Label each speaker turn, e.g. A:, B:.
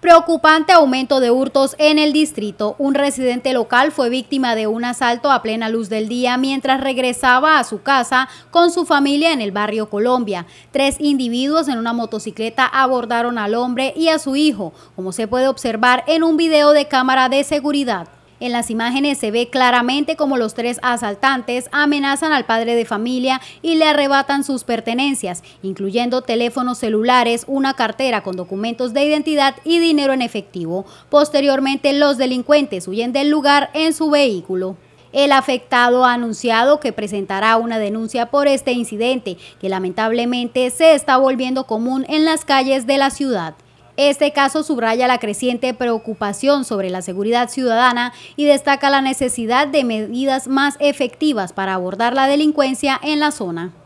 A: Preocupante aumento de hurtos en el distrito. Un residente local fue víctima de un asalto a plena luz del día mientras regresaba a su casa con su familia en el barrio Colombia. Tres individuos en una motocicleta abordaron al hombre y a su hijo, como se puede observar en un video de cámara de seguridad. En las imágenes se ve claramente como los tres asaltantes amenazan al padre de familia y le arrebatan sus pertenencias, incluyendo teléfonos celulares, una cartera con documentos de identidad y dinero en efectivo. Posteriormente, los delincuentes huyen del lugar en su vehículo. El afectado ha anunciado que presentará una denuncia por este incidente, que lamentablemente se está volviendo común en las calles de la ciudad. Este caso subraya la creciente preocupación sobre la seguridad ciudadana y destaca la necesidad de medidas más efectivas para abordar la delincuencia en la zona.